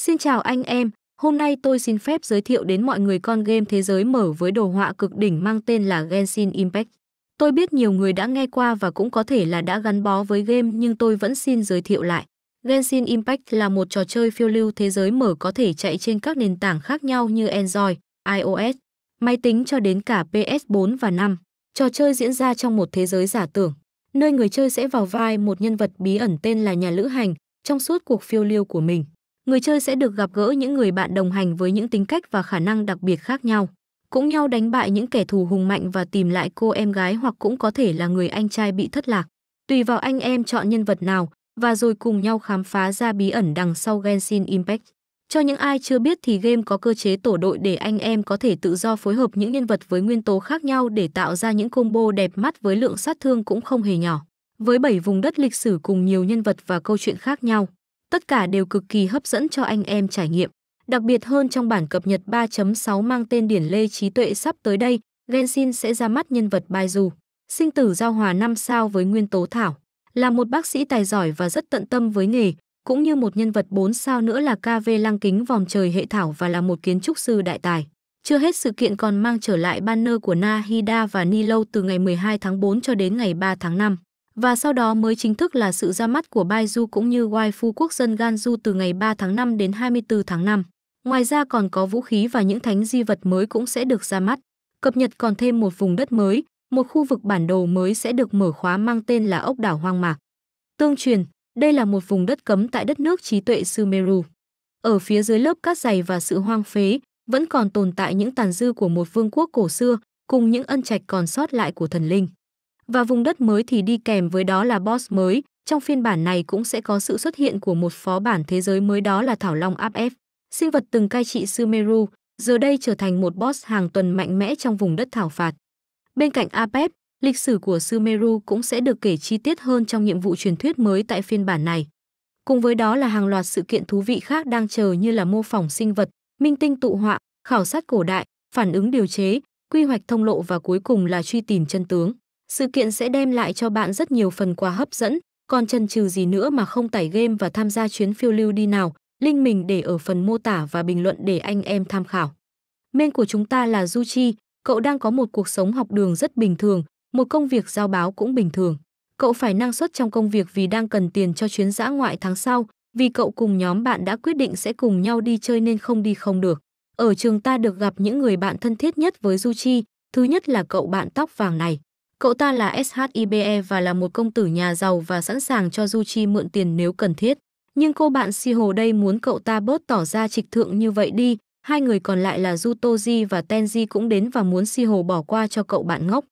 Xin chào anh em, hôm nay tôi xin phép giới thiệu đến mọi người con game thế giới mở với đồ họa cực đỉnh mang tên là Genshin Impact. Tôi biết nhiều người đã nghe qua và cũng có thể là đã gắn bó với game nhưng tôi vẫn xin giới thiệu lại. Genshin Impact là một trò chơi phiêu lưu thế giới mở có thể chạy trên các nền tảng khác nhau như Android, iOS, máy tính cho đến cả PS4 và 5. Trò chơi diễn ra trong một thế giới giả tưởng, nơi người chơi sẽ vào vai một nhân vật bí ẩn tên là nhà lữ hành trong suốt cuộc phiêu lưu của mình người chơi sẽ được gặp gỡ những người bạn đồng hành với những tính cách và khả năng đặc biệt khác nhau, cũng nhau đánh bại những kẻ thù hùng mạnh và tìm lại cô em gái hoặc cũng có thể là người anh trai bị thất lạc. Tùy vào anh em chọn nhân vật nào và rồi cùng nhau khám phá ra bí ẩn đằng sau Genshin Impact. Cho những ai chưa biết thì game có cơ chế tổ đội để anh em có thể tự do phối hợp những nhân vật với nguyên tố khác nhau để tạo ra những combo đẹp mắt với lượng sát thương cũng không hề nhỏ. Với bảy vùng đất lịch sử cùng nhiều nhân vật và câu chuyện khác nhau, Tất cả đều cực kỳ hấp dẫn cho anh em trải nghiệm. Đặc biệt hơn trong bản cập nhật 3.6 mang tên Điển Lê Trí Tuệ sắp tới đây, Genshin sẽ ra mắt nhân vật Baiju, sinh tử giao hòa năm sao với Nguyên Tố Thảo, là một bác sĩ tài giỏi và rất tận tâm với nghề, cũng như một nhân vật 4 sao nữa là KV Lăng Kính vòng trời hệ thảo và là một kiến trúc sư đại tài. Chưa hết sự kiện còn mang trở lại banner của Nahida và Nilo từ ngày 12 tháng 4 cho đến ngày 3 tháng 5 và sau đó mới chính thức là sự ra mắt của Baiju cũng như Waifu quốc dân Ganju từ ngày 3 tháng 5 đến 24 tháng 5. Ngoài ra còn có vũ khí và những thánh di vật mới cũng sẽ được ra mắt. Cập nhật còn thêm một vùng đất mới, một khu vực bản đồ mới sẽ được mở khóa mang tên là ốc đảo hoang mạc. Tương truyền, đây là một vùng đất cấm tại đất nước trí tuệ Sumeru. Ở phía dưới lớp cát dày và sự hoang phế, vẫn còn tồn tại những tàn dư của một vương quốc cổ xưa, cùng những ân trạch còn sót lại của thần linh và vùng đất mới thì đi kèm với đó là boss mới. Trong phiên bản này cũng sẽ có sự xuất hiện của một phó bản thế giới mới đó là Thảo Long Áp F. Sinh vật từng cai trị Sumeru, giờ đây trở thành một boss hàng tuần mạnh mẽ trong vùng đất thảo phạt. Bên cạnh Apep, lịch sử của Sumeru cũng sẽ được kể chi tiết hơn trong nhiệm vụ truyền thuyết mới tại phiên bản này. Cùng với đó là hàng loạt sự kiện thú vị khác đang chờ như là mô phỏng sinh vật, minh tinh tụ họa, khảo sát cổ đại, phản ứng điều chế, quy hoạch thông lộ và cuối cùng là truy tìm chân tướng. Sự kiện sẽ đem lại cho bạn rất nhiều phần quà hấp dẫn, còn chần chừ gì nữa mà không tải game và tham gia chuyến phiêu lưu đi nào, link mình để ở phần mô tả và bình luận để anh em tham khảo. Main của chúng ta là Du Chi, cậu đang có một cuộc sống học đường rất bình thường, một công việc giao báo cũng bình thường. Cậu phải năng suất trong công việc vì đang cần tiền cho chuyến dã ngoại tháng sau, vì cậu cùng nhóm bạn đã quyết định sẽ cùng nhau đi chơi nên không đi không được. Ở trường ta được gặp những người bạn thân thiết nhất với Du Chi, thứ nhất là cậu bạn tóc vàng này. Cậu ta là SHIBE và là một công tử nhà giàu và sẵn sàng cho Du Chi mượn tiền nếu cần thiết. Nhưng cô bạn Si Hồ đây muốn cậu ta bớt tỏ ra trịch thượng như vậy đi. Hai người còn lại là Du Toji và Tenji cũng đến và muốn Si Hồ bỏ qua cho cậu bạn ngốc.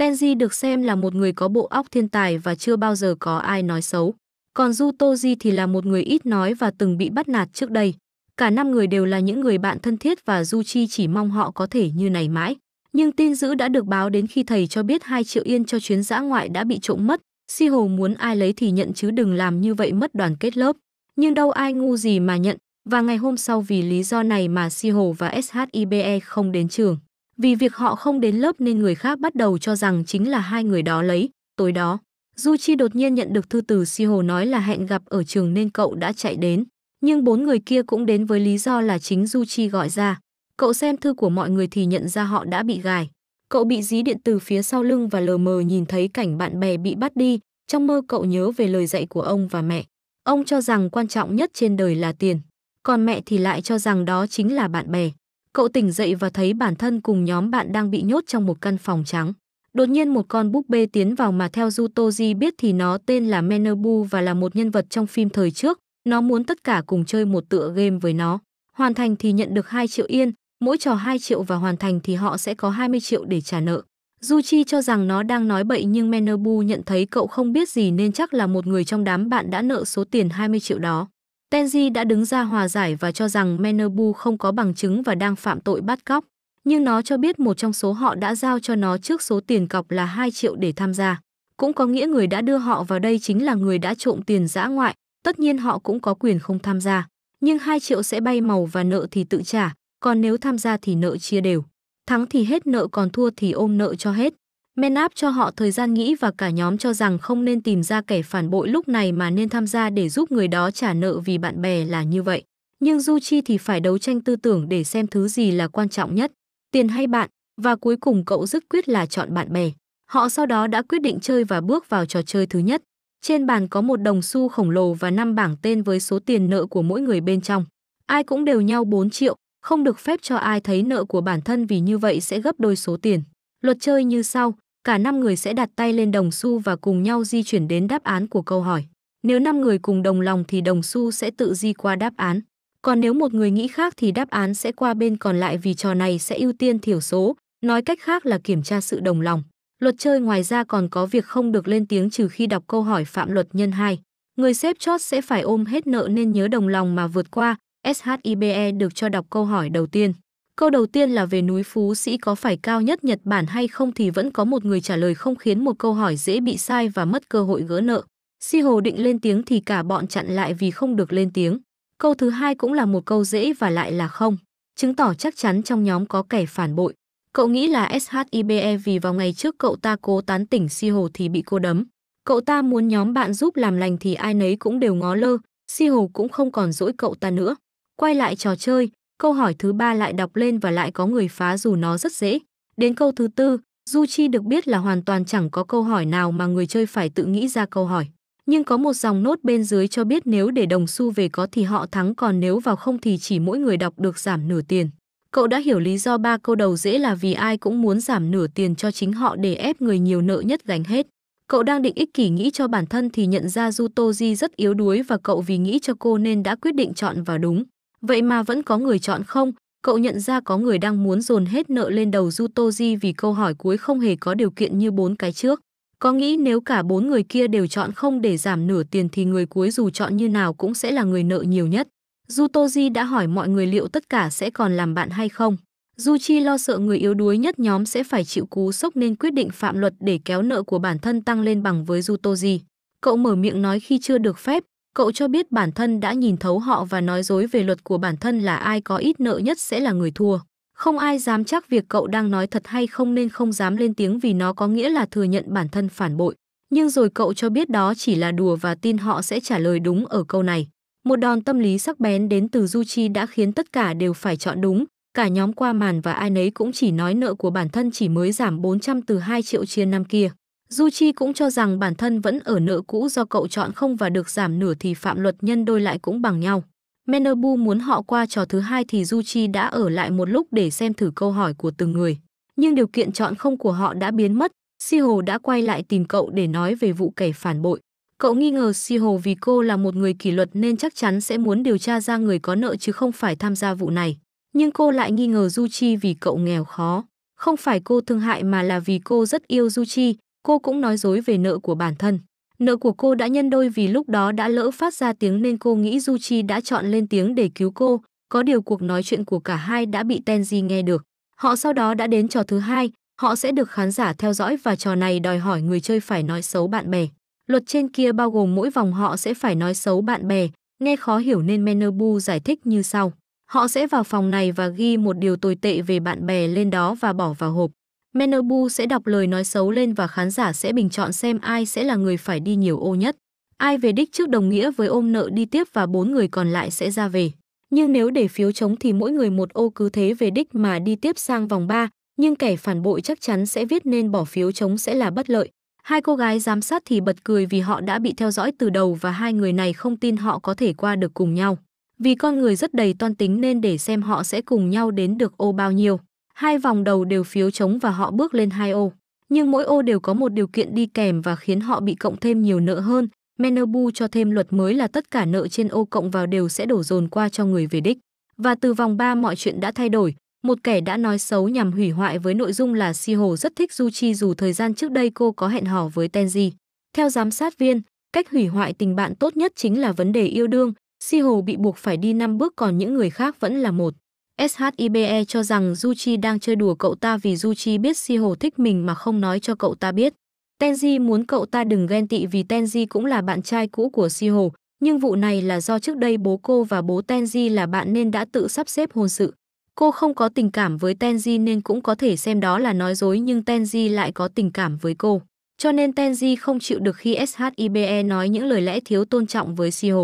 Tenji được xem là một người có bộ óc thiên tài và chưa bao giờ có ai nói xấu. Còn Du Toji thì là một người ít nói và từng bị bắt nạt trước đây. Cả năm người đều là những người bạn thân thiết và Du Chi chỉ mong họ có thể như này mãi nhưng tin dữ đã được báo đến khi thầy cho biết 2 triệu yên cho chuyến dã ngoại đã bị trộm mất. Si Hồ muốn ai lấy thì nhận chứ đừng làm như vậy mất đoàn kết lớp. Nhưng đâu ai ngu gì mà nhận, và ngày hôm sau vì lý do này mà Si Hồ và SHIBE không đến trường. Vì việc họ không đến lớp nên người khác bắt đầu cho rằng chính là hai người đó lấy. Tối đó, Du Chi đột nhiên nhận được thư từ Si Hồ nói là hẹn gặp ở trường nên cậu đã chạy đến. Nhưng bốn người kia cũng đến với lý do là chính Du Chi gọi ra. Cậu xem thư của mọi người thì nhận ra họ đã bị gài. Cậu bị dí điện từ phía sau lưng và lờ mờ nhìn thấy cảnh bạn bè bị bắt đi, trong mơ cậu nhớ về lời dạy của ông và mẹ. Ông cho rằng quan trọng nhất trên đời là tiền, còn mẹ thì lại cho rằng đó chính là bạn bè. Cậu tỉnh dậy và thấy bản thân cùng nhóm bạn đang bị nhốt trong một căn phòng trắng. Đột nhiên một con búp bê tiến vào mà theo Jutoji biết thì nó tên là Menobu và là một nhân vật trong phim thời trước. Nó muốn tất cả cùng chơi một tựa game với nó. Hoàn thành thì nhận được 2 triệu yên, mỗi trò 2 triệu và hoàn thành thì họ sẽ có 20 triệu để trả nợ. Du Chi cho rằng nó đang nói bậy nhưng Menabu nhận thấy cậu không biết gì nên chắc là một người trong đám bạn đã nợ số tiền 20 triệu đó. Tenji đã đứng ra hòa giải và cho rằng Menabu không có bằng chứng và đang phạm tội bắt cóc, nhưng nó cho biết một trong số họ đã giao cho nó trước số tiền cọc là 2 triệu để tham gia. Cũng có nghĩa người đã đưa họ vào đây chính là người đã trộm tiền giã ngoại, tất nhiên họ cũng có quyền không tham gia. Nhưng 2 triệu sẽ bay màu và nợ thì tự trả, còn nếu tham gia thì nợ chia đều. Thắng thì hết nợ còn thua thì ôm nợ cho hết. Men áp cho họ thời gian nghĩ và cả nhóm cho rằng không nên tìm ra kẻ phản bội lúc này mà nên tham gia để giúp người đó trả nợ vì bạn bè là như vậy. Nhưng Du Chi thì phải đấu tranh tư tưởng để xem thứ gì là quan trọng nhất, tiền hay bạn, và cuối cùng cậu dứt quyết là chọn bạn bè. Họ sau đó đã quyết định chơi và bước vào trò chơi thứ nhất. Trên bàn có một đồng xu khổng lồ và năm bảng tên với số tiền nợ của mỗi người bên trong. Ai cũng đều nhau 4 triệu, không được phép cho ai thấy nợ của bản thân vì như vậy sẽ gấp đôi số tiền. Luật chơi như sau, cả 5 người sẽ đặt tay lên đồng xu và cùng nhau di chuyển đến đáp án của câu hỏi. Nếu 5 người cùng đồng lòng thì đồng xu sẽ tự di qua đáp án. Còn nếu một người nghĩ khác thì đáp án sẽ qua bên còn lại vì trò này sẽ ưu tiên thiểu số, nói cách khác là kiểm tra sự đồng lòng. Luật chơi ngoài ra còn có việc không được lên tiếng trừ khi đọc câu hỏi phạm luật nhân 2. Người xếp chót sẽ phải ôm hết nợ nên nhớ đồng lòng mà vượt qua, SHIBE được cho đọc câu hỏi đầu tiên. Câu đầu tiên là về núi Phú Sĩ có phải cao nhất Nhật Bản hay không thì vẫn có một người trả lời không khiến một câu hỏi dễ bị sai và mất cơ hội gỡ nợ. Si Hồ định lên tiếng thì cả bọn chặn lại vì không được lên tiếng. Câu thứ hai cũng là một câu dễ và lại là không, chứng tỏ chắc chắn trong nhóm có kẻ phản bội. Cậu nghĩ là SHIBE vì vào ngày trước cậu ta cố tán tỉnh Si Hồ thì bị cô đấm. Cậu ta muốn nhóm bạn giúp làm lành thì ai nấy cũng đều ngó lơ, Si Hồ cũng không còn dỗi cậu ta nữa. Quay lại trò chơi, câu hỏi thứ ba lại đọc lên và lại có người phá dù nó rất dễ. Đến câu thứ tư, Du Chi được biết là hoàn toàn chẳng có câu hỏi nào mà người chơi phải tự nghĩ ra câu hỏi. Nhưng có một dòng nốt bên dưới cho biết nếu để đồng xu về có thì họ thắng còn nếu vào không thì chỉ mỗi người đọc được giảm nửa tiền. Cậu đã hiểu lý do ba câu đầu dễ là vì ai cũng muốn giảm nửa tiền cho chính họ để ép người nhiều nợ nhất gánh hết. Cậu đang định ích kỷ nghĩ cho bản thân thì nhận ra Jutoji rất yếu đuối và cậu vì nghĩ cho cô nên đã quyết định chọn vào đúng. Vậy mà vẫn có người chọn không, cậu nhận ra có người đang muốn dồn hết nợ lên đầu Jutoji vì câu hỏi cuối không hề có điều kiện như bốn cái trước. Có nghĩ nếu cả bốn người kia đều chọn không để giảm nửa tiền thì người cuối dù chọn như nào cũng sẽ là người nợ nhiều nhất. Jutoji đã hỏi mọi người liệu tất cả sẽ còn làm bạn hay không. Juchi lo sợ người yếu đuối nhất nhóm sẽ phải chịu cú sốc nên quyết định phạm luật để kéo nợ của bản thân tăng lên bằng với Jutoji. Cậu mở miệng nói khi chưa được phép, Cậu cho biết bản thân đã nhìn thấu họ và nói dối về luật của bản thân là ai có ít nợ nhất sẽ là người thua. Không ai dám chắc việc cậu đang nói thật hay không nên không dám lên tiếng vì nó có nghĩa là thừa nhận bản thân phản bội. Nhưng rồi cậu cho biết đó chỉ là đùa và tin họ sẽ trả lời đúng ở câu này. Một đòn tâm lý sắc bén đến từ Du Chi đã khiến tất cả đều phải chọn đúng. Cả nhóm qua màn và ai nấy cũng chỉ nói nợ của bản thân chỉ mới giảm 400 từ 2 triệu chia năm kia. Du Chi cũng cho rằng bản thân vẫn ở nợ cũ do cậu chọn không và được giảm nửa thì phạm luật nhân đôi lại cũng bằng nhau. Menebu muốn họ qua trò thứ hai thì Du Chi đã ở lại một lúc để xem thử câu hỏi của từng người. Nhưng điều kiện chọn không của họ đã biến mất, Siho đã quay lại tìm cậu để nói về vụ kẻ phản bội. Cậu nghi ngờ Siho vì cô là một người kỷ luật nên chắc chắn sẽ muốn điều tra ra người có nợ chứ không phải tham gia vụ này. Nhưng cô lại nghi ngờ Du Chi vì cậu nghèo khó. Không phải cô thương hại mà là vì cô rất yêu Du Chi, cô cũng nói dối về nợ của bản thân. Nợ của cô đã nhân đôi vì lúc đó đã lỡ phát ra tiếng nên cô nghĩ Du đã chọn lên tiếng để cứu cô, có điều cuộc nói chuyện của cả hai đã bị Tenji nghe được. Họ sau đó đã đến trò thứ hai, họ sẽ được khán giả theo dõi và trò này đòi hỏi người chơi phải nói xấu bạn bè. Luật trên kia bao gồm mỗi vòng họ sẽ phải nói xấu bạn bè, nghe khó hiểu nên Menobu giải thích như sau. Họ sẽ vào phòng này và ghi một điều tồi tệ về bạn bè lên đó và bỏ vào hộp. Menobu sẽ đọc lời nói xấu lên và khán giả sẽ bình chọn xem ai sẽ là người phải đi nhiều ô nhất. Ai về đích trước đồng nghĩa với ôm nợ đi tiếp và bốn người còn lại sẽ ra về. Nhưng nếu để phiếu chống thì mỗi người một ô cứ thế về đích mà đi tiếp sang vòng 3, nhưng kẻ phản bội chắc chắn sẽ viết nên bỏ phiếu chống sẽ là bất lợi. Hai cô gái giám sát thì bật cười vì họ đã bị theo dõi từ đầu và hai người này không tin họ có thể qua được cùng nhau. Vì con người rất đầy toan tính nên để xem họ sẽ cùng nhau đến được ô bao nhiêu. Hai vòng đầu đều phiếu chống và họ bước lên hai ô. Nhưng mỗi ô đều có một điều kiện đi kèm và khiến họ bị cộng thêm nhiều nợ hơn. Menebu cho thêm luật mới là tất cả nợ trên ô cộng vào đều sẽ đổ dồn qua cho người về đích. Và từ vòng 3 mọi chuyện đã thay đổi, một kẻ đã nói xấu nhằm hủy hoại với nội dung là Si Hồ rất thích Du Chi dù thời gian trước đây cô có hẹn hò với Tenji. Theo giám sát viên, cách hủy hoại tình bạn tốt nhất chính là vấn đề yêu đương, Si Hồ bị buộc phải đi năm bước còn những người khác vẫn là một. SHIBE cho rằng Juchi đang chơi đùa cậu ta vì Juchi biết Siho thích mình mà không nói cho cậu ta biết. Tenji muốn cậu ta đừng ghen tị vì Tenji cũng là bạn trai cũ của Siho, nhưng vụ này là do trước đây bố cô và bố Tenji là bạn nên đã tự sắp xếp hôn sự. Cô không có tình cảm với Tenji nên cũng có thể xem đó là nói dối nhưng Tenji lại có tình cảm với cô. Cho nên Tenji không chịu được khi SHIBE nói những lời lẽ thiếu tôn trọng với Siho.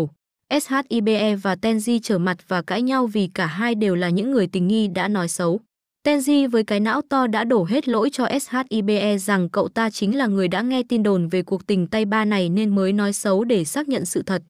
SHIBE và Tenji trở mặt và cãi nhau vì cả hai đều là những người tình nghi đã nói xấu. Tenji với cái não to đã đổ hết lỗi cho SHIBE rằng cậu ta chính là người đã nghe tin đồn về cuộc tình tay ba này nên mới nói xấu để xác nhận sự thật.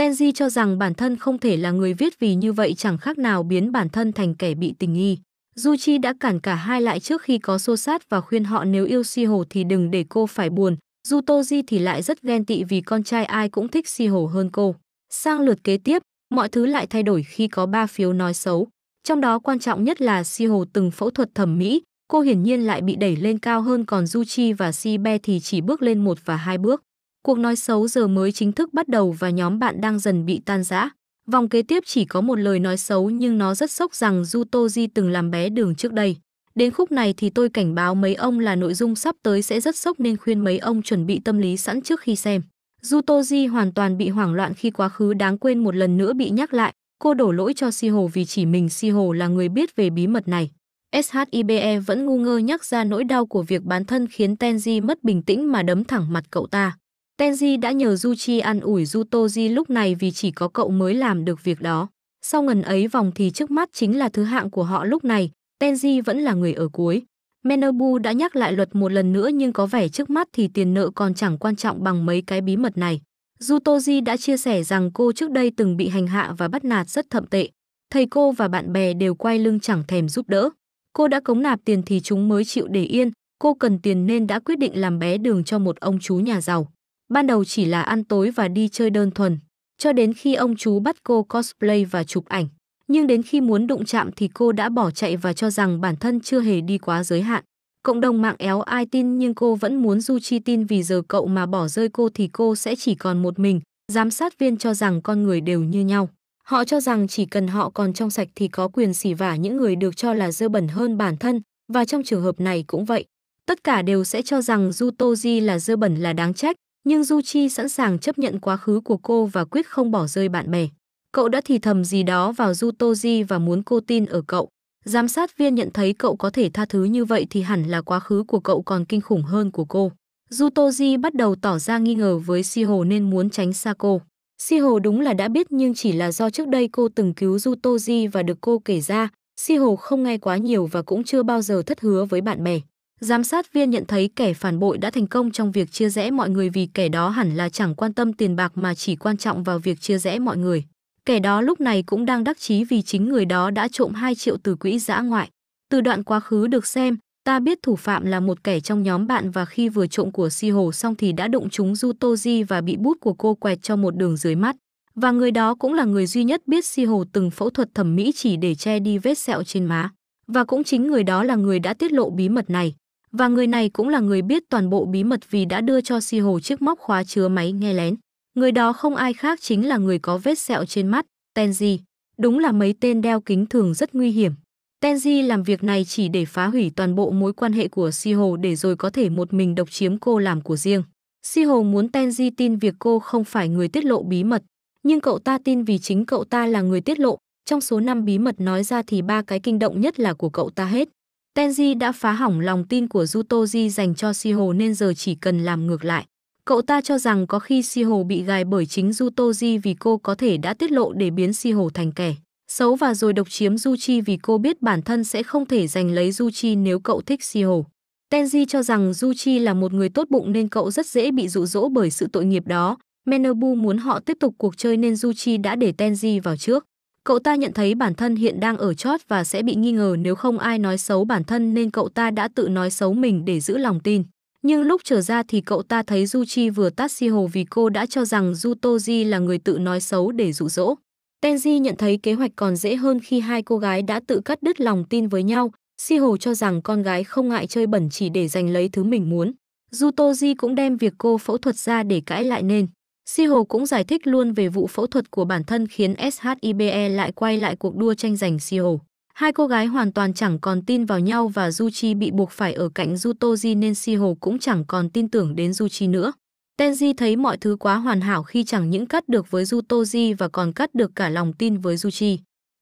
Tenji cho rằng bản thân không thể là người viết vì như vậy chẳng khác nào biến bản thân thành kẻ bị tình nghi. Duchi đã cản cả hai lại trước khi có xô sát và khuyên họ nếu yêu si hồ thì đừng để cô phải buồn. Jutoji thì lại rất ghen tị vì con trai ai cũng thích si hồ hơn cô. Sang lượt kế tiếp, mọi thứ lại thay đổi khi có 3 phiếu nói xấu. Trong đó quan trọng nhất là Si Hồ từng phẫu thuật thẩm mỹ, cô hiển nhiên lại bị đẩy lên cao hơn còn Du Chi và Si Be thì chỉ bước lên một và hai bước. Cuộc nói xấu giờ mới chính thức bắt đầu và nhóm bạn đang dần bị tan rã. Vòng kế tiếp chỉ có một lời nói xấu nhưng nó rất sốc rằng Du Tô Di từng làm bé đường trước đây. Đến khúc này thì tôi cảnh báo mấy ông là nội dung sắp tới sẽ rất sốc nên khuyên mấy ông chuẩn bị tâm lý sẵn trước khi xem. Jutoji hoàn toàn bị hoảng loạn khi quá khứ đáng quên một lần nữa bị nhắc lại, cô đổ lỗi cho Siho vì chỉ mình Siho là người biết về bí mật này. SHIBE vẫn ngu ngơ nhắc ra nỗi đau của việc bán thân khiến Tenji mất bình tĩnh mà đấm thẳng mặt cậu ta. Tenji đã nhờ Juchi an ủi Jutoji lúc này vì chỉ có cậu mới làm được việc đó. Sau ngần ấy vòng thì trước mắt chính là thứ hạng của họ lúc này, Tenji vẫn là người ở cuối. Menobu đã nhắc lại luật một lần nữa nhưng có vẻ trước mắt thì tiền nợ còn chẳng quan trọng bằng mấy cái bí mật này. Jutoji đã chia sẻ rằng cô trước đây từng bị hành hạ và bắt nạt rất thậm tệ. Thầy cô và bạn bè đều quay lưng chẳng thèm giúp đỡ. Cô đã cống nạp tiền thì chúng mới chịu để yên. Cô cần tiền nên đã quyết định làm bé đường cho một ông chú nhà giàu. Ban đầu chỉ là ăn tối và đi chơi đơn thuần. Cho đến khi ông chú bắt cô cosplay và chụp ảnh nhưng đến khi muốn đụng chạm thì cô đã bỏ chạy và cho rằng bản thân chưa hề đi quá giới hạn. Cộng đồng mạng éo ai tin nhưng cô vẫn muốn Du Chi tin vì giờ cậu mà bỏ rơi cô thì cô sẽ chỉ còn một mình. Giám sát viên cho rằng con người đều như nhau. Họ cho rằng chỉ cần họ còn trong sạch thì có quyền xỉ vả những người được cho là dơ bẩn hơn bản thân, và trong trường hợp này cũng vậy. Tất cả đều sẽ cho rằng Du Toji là dơ bẩn là đáng trách, nhưng Du Chi sẵn sàng chấp nhận quá khứ của cô và quyết không bỏ rơi bạn bè. Cậu đã thì thầm gì đó vào Jutoji và muốn cô tin ở cậu. Giám sát viên nhận thấy cậu có thể tha thứ như vậy thì hẳn là quá khứ của cậu còn kinh khủng hơn của cô. Jutoji bắt đầu tỏ ra nghi ngờ với Siho nên muốn tránh xa cô. Siho đúng là đã biết nhưng chỉ là do trước đây cô từng cứu Jutoji và được cô kể ra, Siho không nghe quá nhiều và cũng chưa bao giờ thất hứa với bạn bè. Giám sát viên nhận thấy kẻ phản bội đã thành công trong việc chia rẽ mọi người vì kẻ đó hẳn là chẳng quan tâm tiền bạc mà chỉ quan trọng vào việc chia rẽ mọi người. Kẻ đó lúc này cũng đang đắc chí vì chính người đó đã trộm 2 triệu từ quỹ dã ngoại. Từ đoạn quá khứ được xem, ta biết thủ phạm là một kẻ trong nhóm bạn và khi vừa trộm của si hồ xong thì đã đụng trúng Jutoji và bị bút của cô quẹt cho một đường dưới mắt. Và người đó cũng là người duy nhất biết si hồ từng phẫu thuật thẩm mỹ chỉ để che đi vết sẹo trên má. Và cũng chính người đó là người đã tiết lộ bí mật này. Và người này cũng là người biết toàn bộ bí mật vì đã đưa cho si hồ chiếc móc khóa chứa máy nghe lén. Người đó không ai khác chính là người có vết sẹo trên mắt, Tenji. Đúng là mấy tên đeo kính thường rất nguy hiểm. Tenji làm việc này chỉ để phá hủy toàn bộ mối quan hệ của Siho để rồi có thể một mình độc chiếm cô làm của riêng. Siho muốn Tenji tin việc cô không phải người tiết lộ bí mật, nhưng cậu ta tin vì chính cậu ta là người tiết lộ. Trong số năm bí mật nói ra thì ba cái kinh động nhất là của cậu ta hết. Tenji đã phá hỏng lòng tin của Jutoji dành cho Siho nên giờ chỉ cần làm ngược lại. Cậu ta cho rằng có khi Si Hồ bị gài bởi chính Du Toji vì cô có thể đã tiết lộ để biến Si Hồ thành kẻ xấu và rồi độc chiếm Du Chi vì cô biết bản thân sẽ không thể giành lấy Du Chi nếu cậu thích Si Hồ. Tenji cho rằng Du Chi là một người tốt bụng nên cậu rất dễ bị dụ dỗ bởi sự tội nghiệp đó. Menobu muốn họ tiếp tục cuộc chơi nên Du Chi đã để Tenji vào trước. Cậu ta nhận thấy bản thân hiện đang ở chót và sẽ bị nghi ngờ nếu không ai nói xấu bản thân nên cậu ta đã tự nói xấu mình để giữ lòng tin. Nhưng lúc trở ra thì cậu ta thấy Du Chi vừa tát si hồ vì cô đã cho rằng Du Toji là người tự nói xấu để dụ dỗ. Tenji nhận thấy kế hoạch còn dễ hơn khi hai cô gái đã tự cắt đứt lòng tin với nhau. Si hồ cho rằng con gái không ngại chơi bẩn chỉ để giành lấy thứ mình muốn. Du Toji cũng đem việc cô phẫu thuật ra để cãi lại nên. Si hồ cũng giải thích luôn về vụ phẫu thuật của bản thân khiến SHIBE lại quay lại cuộc đua tranh giành Si hồ. Hai cô gái hoàn toàn chẳng còn tin vào nhau và Du Chi bị buộc phải ở cạnh Jutoji nên Siho cũng chẳng còn tin tưởng đến Du Chi nữa. Tenji thấy mọi thứ quá hoàn hảo khi chẳng những cắt được với Jutoji và còn cắt được cả lòng tin với Du Chi.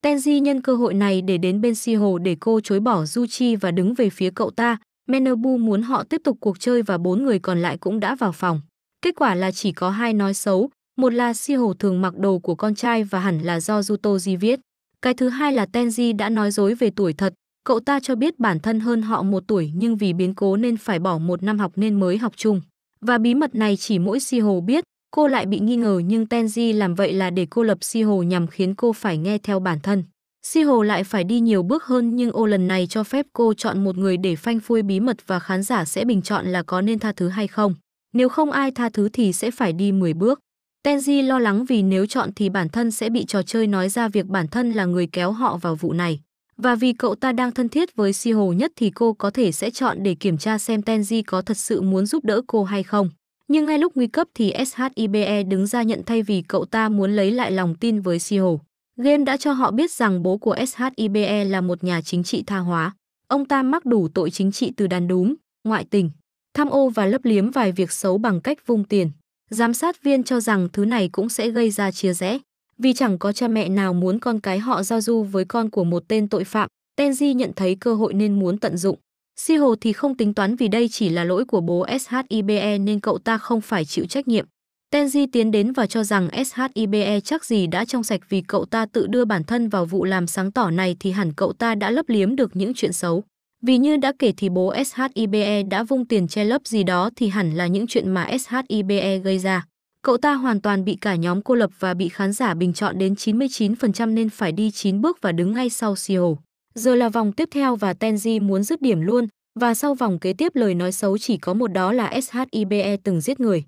Tenji nhân cơ hội này để đến bên Siho để cô chối bỏ Du Chi và đứng về phía cậu ta. Menobu muốn họ tiếp tục cuộc chơi và bốn người còn lại cũng đã vào phòng. Kết quả là chỉ có hai nói xấu, một là Siho thường mặc đồ của con trai và hẳn là do Jutoji viết. Cái thứ hai là Tenji đã nói dối về tuổi thật, cậu ta cho biết bản thân hơn họ một tuổi nhưng vì biến cố nên phải bỏ một năm học nên mới học chung. Và bí mật này chỉ mỗi Siho biết, cô lại bị nghi ngờ nhưng Tenji làm vậy là để cô lập Siho nhằm khiến cô phải nghe theo bản thân. Siho lại phải đi nhiều bước hơn nhưng ô lần này cho phép cô chọn một người để phanh phui bí mật và khán giả sẽ bình chọn là có nên tha thứ hay không. Nếu không ai tha thứ thì sẽ phải đi 10 bước. Tenji lo lắng vì nếu chọn thì bản thân sẽ bị trò chơi nói ra việc bản thân là người kéo họ vào vụ này. Và vì cậu ta đang thân thiết với Si Hồ nhất thì cô có thể sẽ chọn để kiểm tra xem Tenji có thật sự muốn giúp đỡ cô hay không. Nhưng ngay lúc nguy cấp thì SHIBE đứng ra nhận thay vì cậu ta muốn lấy lại lòng tin với Si Hồ. Game đã cho họ biết rằng bố của SHIBE là một nhà chính trị tha hóa. Ông ta mắc đủ tội chính trị từ đàn đúng, ngoại tình, tham ô và lấp liếm vài việc xấu bằng cách vung tiền. Giám sát viên cho rằng thứ này cũng sẽ gây ra chia rẽ, vì chẳng có cha mẹ nào muốn con cái họ giao du với con của một tên tội phạm, Tenji nhận thấy cơ hội nên muốn tận dụng. Si Hồ thì không tính toán vì đây chỉ là lỗi của bố SHIBE nên cậu ta không phải chịu trách nhiệm. Tenji tiến đến và cho rằng SHIBE chắc gì đã trong sạch vì cậu ta tự đưa bản thân vào vụ làm sáng tỏ này thì hẳn cậu ta đã lấp liếm được những chuyện xấu. Vì như đã kể thì bố SHIBE đã vung tiền che lấp gì đó thì hẳn là những chuyện mà SHIBE gây ra. Cậu ta hoàn toàn bị cả nhóm cô lập và bị khán giả bình chọn đến 99% nên phải đi 9 bước và đứng ngay sau Seo. Giờ là vòng tiếp theo và Tenji muốn dứt điểm luôn, và sau vòng kế tiếp lời nói xấu chỉ có một đó là SHIBE từng giết người.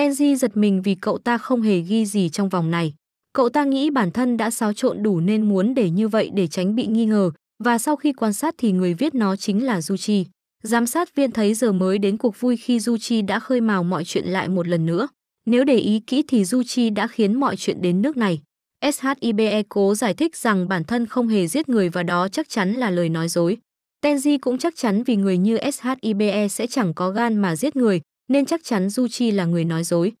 Tenji giật mình vì cậu ta không hề ghi gì trong vòng này. Cậu ta nghĩ bản thân đã xáo trộn đủ nên muốn để như vậy để tránh bị nghi ngờ, và sau khi quan sát thì người viết nó chính là Du Chi. Giám sát viên thấy giờ mới đến cuộc vui khi Du Chi đã khơi mào mọi chuyện lại một lần nữa. Nếu để ý kỹ thì Du Chi đã khiến mọi chuyện đến nước này. SHIBE cố giải thích rằng bản thân không hề giết người và đó chắc chắn là lời nói dối. Tenji cũng chắc chắn vì người như SHIBE sẽ chẳng có gan mà giết người, nên chắc chắn Du Chi là người nói dối.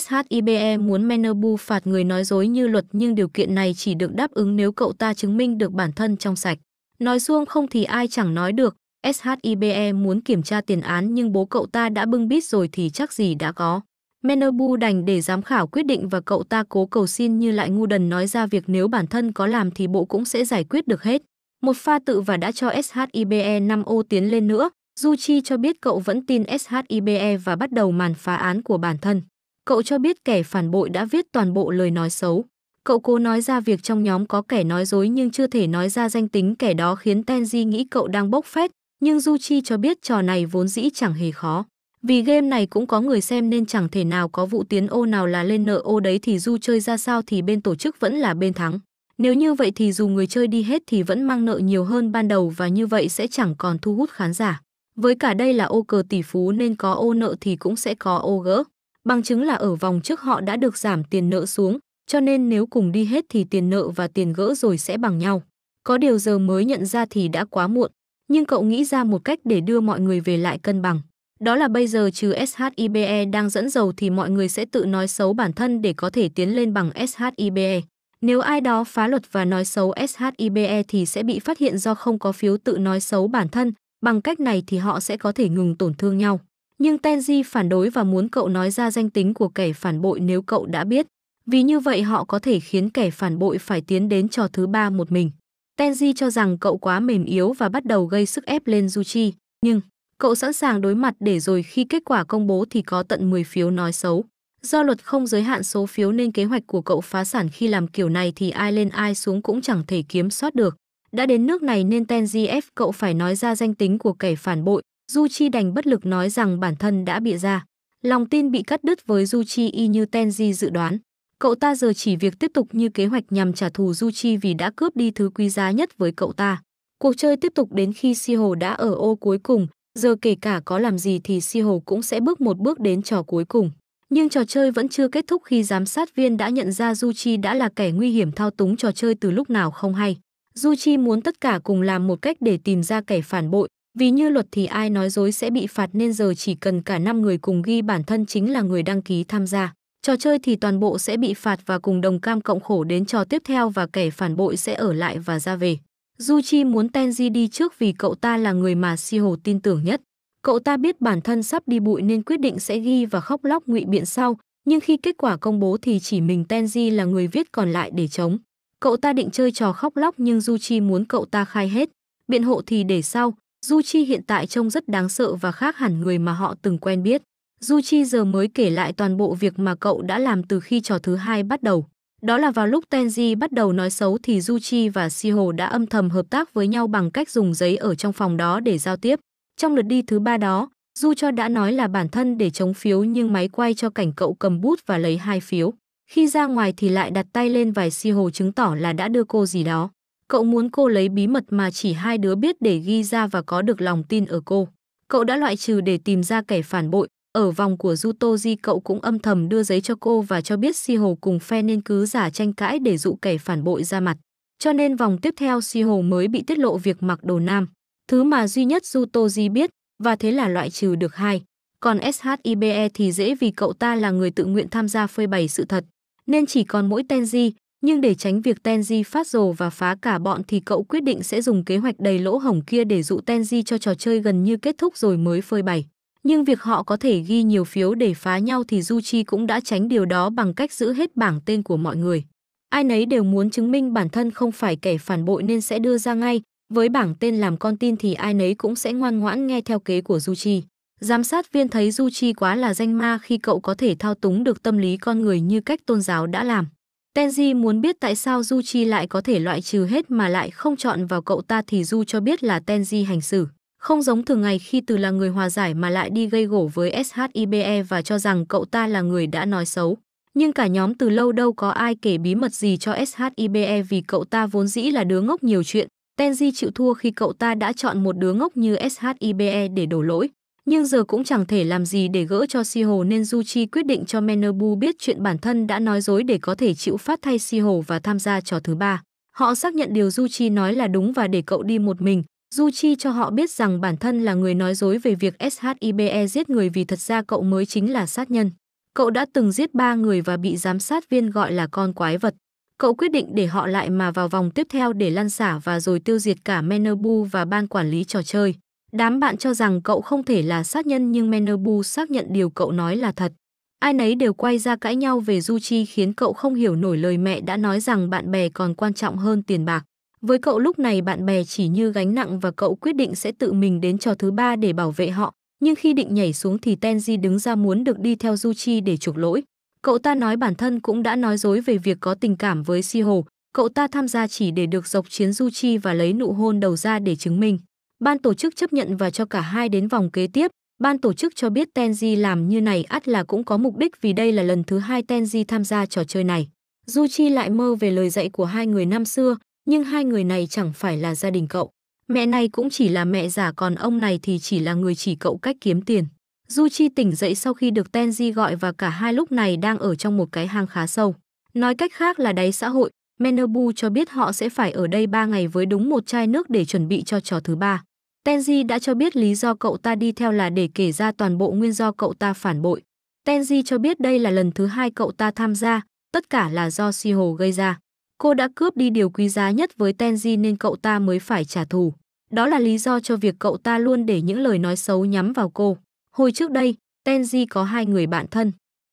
SHIBE muốn Menobu phạt người nói dối như luật nhưng điều kiện này chỉ được đáp ứng nếu cậu ta chứng minh được bản thân trong sạch. Nói xuông không thì ai chẳng nói được, SHIBE muốn kiểm tra tiền án nhưng bố cậu ta đã bưng bít rồi thì chắc gì đã có. Menobu đành để giám khảo quyết định và cậu ta cố cầu xin như lại ngu đần nói ra việc nếu bản thân có làm thì bộ cũng sẽ giải quyết được hết. Một pha tự và đã cho SHIBE 5 ô tiến lên nữa, Du cho biết cậu vẫn tin SHIBE và bắt đầu màn phá án của bản thân. Cậu cho biết kẻ phản bội đã viết toàn bộ lời nói xấu. Cậu cố nói ra việc trong nhóm có kẻ nói dối nhưng chưa thể nói ra danh tính kẻ đó khiến Tenji nghĩ cậu đang bốc phét, nhưng Du Chi cho biết trò này vốn dĩ chẳng hề khó. Vì game này cũng có người xem nên chẳng thể nào có vụ tiến ô nào là lên nợ ô đấy thì Du chơi ra sao thì bên tổ chức vẫn là bên thắng. Nếu như vậy thì dù người chơi đi hết thì vẫn mang nợ nhiều hơn ban đầu và như vậy sẽ chẳng còn thu hút khán giả. Với cả đây là ô cờ tỷ phú nên có ô nợ thì cũng sẽ có ô gỡ. Bằng chứng là ở vòng trước họ đã được giảm tiền nợ xuống, cho nên nếu cùng đi hết thì tiền nợ và tiền gỡ rồi sẽ bằng nhau. Có điều giờ mới nhận ra thì đã quá muộn, nhưng cậu nghĩ ra một cách để đưa mọi người về lại cân bằng. Đó là bây giờ trừ SHIBE đang dẫn dầu thì mọi người sẽ tự nói xấu bản thân để có thể tiến lên bằng SHIBE. Nếu ai đó phá luật và nói xấu SHIBE thì sẽ bị phát hiện do không có phiếu tự nói xấu bản thân, bằng cách này thì họ sẽ có thể ngừng tổn thương nhau. Nhưng Tenji phản đối và muốn cậu nói ra danh tính của kẻ phản bội nếu cậu đã biết vì như vậy họ có thể khiến kẻ phản bội phải tiến đến trò thứ ba một mình. Tenji cho rằng cậu quá mềm yếu và bắt đầu gây sức ép lên Juchi, nhưng cậu sẵn sàng đối mặt để rồi khi kết quả công bố thì có tận 10 phiếu nói xấu. Do luật không giới hạn số phiếu nên kế hoạch của cậu phá sản khi làm kiểu này thì ai lên ai xuống cũng chẳng thể kiểm soát được. Đã đến nước này nên Tenji ép cậu phải nói ra danh tính của kẻ phản bội, Du đành bất lực nói rằng bản thân đã bị ra. Lòng tin bị cắt đứt với Du y như Tenji dự đoán. Cậu ta giờ chỉ việc tiếp tục như kế hoạch nhằm trả thù Du Chi vì đã cướp đi thứ quý giá nhất với cậu ta. Cuộc chơi tiếp tục đến khi Si Hồ đã ở ô cuối cùng, giờ kể cả có làm gì thì Si Hồ cũng sẽ bước một bước đến trò cuối cùng. Nhưng trò chơi vẫn chưa kết thúc khi giám sát viên đã nhận ra Du Chi đã là kẻ nguy hiểm thao túng trò chơi từ lúc nào không hay. Du Chi muốn tất cả cùng làm một cách để tìm ra kẻ phản bội, vì như luật thì ai nói dối sẽ bị phạt nên giờ chỉ cần cả năm người cùng ghi bản thân chính là người đăng ký tham gia. Trò chơi thì toàn bộ sẽ bị phạt và cùng đồng cam cộng khổ đến trò tiếp theo và kẻ phản bội sẽ ở lại và ra về. Du Chi muốn Tenji đi trước vì cậu ta là người mà Si Hồ tin tưởng nhất. Cậu ta biết bản thân sắp đi bụi nên quyết định sẽ ghi và khóc lóc ngụy biện sau, nhưng khi kết quả công bố thì chỉ mình Tenji là người viết còn lại để chống. Cậu ta định chơi trò khóc lóc nhưng Du Chi muốn cậu ta khai hết, biện hộ thì để sau. Du Chi hiện tại trông rất đáng sợ và khác hẳn người mà họ từng quen biết. Du Chi giờ mới kể lại toàn bộ việc mà cậu đã làm từ khi trò thứ hai bắt đầu. Đó là vào lúc Tenji bắt đầu nói xấu thì Du Chi và Siho đã âm thầm hợp tác với nhau bằng cách dùng giấy ở trong phòng đó để giao tiếp. Trong lượt đi thứ ba đó, Du Cho đã nói là bản thân để chống phiếu nhưng máy quay cho cảnh cậu cầm bút và lấy hai phiếu. Khi ra ngoài thì lại đặt tay lên vài Siho chứng tỏ là đã đưa cô gì đó. Cậu muốn cô lấy bí mật mà chỉ hai đứa biết để ghi ra và có được lòng tin ở cô. Cậu đã loại trừ để tìm ra kẻ phản bội, ở vòng của Jutoji cậu cũng âm thầm đưa giấy cho cô và cho biết Si cùng phe nên cứ giả tranh cãi để dụ kẻ phản bội ra mặt. Cho nên vòng tiếp theo Si mới bị tiết lộ việc mặc đồ nam. Thứ mà duy nhất Jutoji biết và thế là loại trừ được hai. Còn SHIBE thì dễ vì cậu ta là người tự nguyện tham gia phơi bày sự thật. Nên chỉ còn mỗi Tenji, nhưng để tránh việc Tenji phát rồ và phá cả bọn thì cậu quyết định sẽ dùng kế hoạch đầy lỗ hổng kia để dụ Tenji cho trò chơi gần như kết thúc rồi mới phơi bày nhưng việc họ có thể ghi nhiều phiếu để phá nhau thì Du Chi cũng đã tránh điều đó bằng cách giữ hết bảng tên của mọi người. Ai nấy đều muốn chứng minh bản thân không phải kẻ phản bội nên sẽ đưa ra ngay, với bảng tên làm con tin thì ai nấy cũng sẽ ngoan ngoãn nghe theo kế của Du Chi. Giám sát viên thấy Du Chi quá là danh ma khi cậu có thể thao túng được tâm lý con người như cách tôn giáo đã làm. Tenji muốn biết tại sao Du Chi lại có thể loại trừ hết mà lại không chọn vào cậu ta thì Du cho biết là Tenji hành xử. Không giống thường ngày khi từ là người hòa giải mà lại đi gây gổ với SHIBE và cho rằng cậu ta là người đã nói xấu. Nhưng cả nhóm từ lâu đâu có ai kể bí mật gì cho SHIBE vì cậu ta vốn dĩ là đứa ngốc nhiều chuyện. Tenji chịu thua khi cậu ta đã chọn một đứa ngốc như SHIBE để đổ lỗi. Nhưng giờ cũng chẳng thể làm gì để gỡ cho Siho nên Juchi quyết định cho Menobu biết chuyện bản thân đã nói dối để có thể chịu phát thay Siho và tham gia trò thứ ba. Họ xác nhận điều Juchi nói là đúng và để cậu đi một mình, Du Chi cho họ biết rằng bản thân là người nói dối về việc SHIBE giết người vì thật ra cậu mới chính là sát nhân. Cậu đã từng giết ba người và bị giám sát viên gọi là con quái vật. Cậu quyết định để họ lại mà vào vòng tiếp theo để lăn xả và rồi tiêu diệt cả Menebu và ban quản lý trò chơi. Đám bạn cho rằng cậu không thể là sát nhân nhưng Menebu xác nhận điều cậu nói là thật. Ai nấy đều quay ra cãi nhau về Du Chi khiến cậu không hiểu nổi lời mẹ đã nói rằng bạn bè còn quan trọng hơn tiền bạc. Với cậu lúc này bạn bè chỉ như gánh nặng và cậu quyết định sẽ tự mình đến trò thứ ba để bảo vệ họ. Nhưng khi định nhảy xuống thì Tenji đứng ra muốn được đi theo Duchi để chuộc lỗi. Cậu ta nói bản thân cũng đã nói dối về việc có tình cảm với Siho Cậu ta tham gia chỉ để được dọc chiến Duchi và lấy nụ hôn đầu ra để chứng minh. Ban tổ chức chấp nhận và cho cả hai đến vòng kế tiếp. Ban tổ chức cho biết Tenji làm như này ắt là cũng có mục đích vì đây là lần thứ hai Tenji tham gia trò chơi này. Duchi lại mơ về lời dạy của hai người năm xưa, nhưng hai người này chẳng phải là gia đình cậu. Mẹ này cũng chỉ là mẹ giả còn ông này thì chỉ là người chỉ cậu cách kiếm tiền. Du Chi tỉnh dậy sau khi được Tenji gọi và cả hai lúc này đang ở trong một cái hang khá sâu. Nói cách khác là đáy xã hội, Menobu cho biết họ sẽ phải ở đây 3 ngày với đúng một chai nước để chuẩn bị cho trò thứ ba. Tenji đã cho biết lý do cậu ta đi theo là để kể ra toàn bộ nguyên do cậu ta phản bội. Tenji cho biết đây là lần thứ hai cậu ta tham gia, tất cả là do Siho gây ra. Cô đã cướp đi điều quý giá nhất với Tenji nên cậu ta mới phải trả thù. Đó là lý do cho việc cậu ta luôn để những lời nói xấu nhắm vào cô. Hồi trước đây, Tenji có hai người bạn thân.